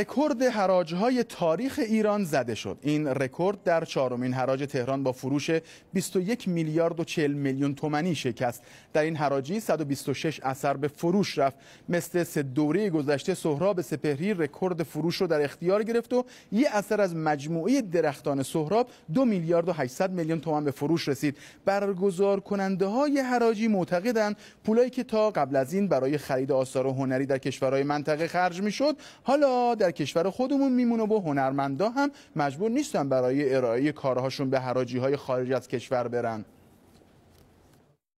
رکورد حراج های تاریخ ایران زده شد این رکورد در چهارمین حراج تهران با فروش 21 میلیارد و 40 میلیون تومانی شکست در این حراجی 126 اثر به فروش رفت مثل سه دوره گذشته سهراب سپهری رکورد فروش رو در اختیار گرفت و یه اثر از مجموعه درختان سهراب 2 میلیارد و 800 میلیون تومان به فروش رسید برگزار کننده های حراجی معتقدند پولایی که تا قبل از این برای خرید آثار هنری در کشورهای منطقه خرج میشد حالا در در کشور خودمون میمونه و هنرمندا هم مجبور نیستن برای ارائه کارهاشون به حراجی های خارج از کشور برن